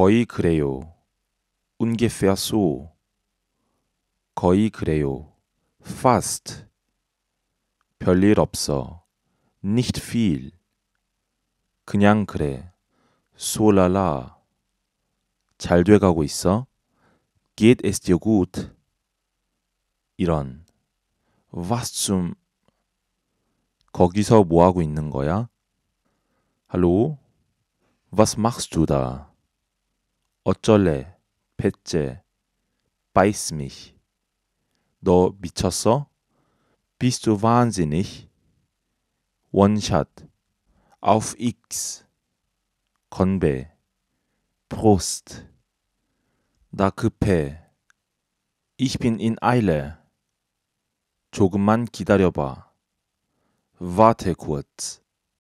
거의 그래요. ungefähr so. 거의 그래요. fast. 별일 없어. nicht viel. 그냥 그래. solala. 잘 돼가고 있어. geht es dir gut? 이런. was zum 거기서 뭐 하고 있는 거야? hallo? was machst du da? 어쩔래, 뱃째, beiß mich. 너 미쳤어? Bist du wahnsinnig? One shot. auf X. 건배, Prost. 나 급해. Ich bin in Eile. 조금만 기다려봐. Warte kurz.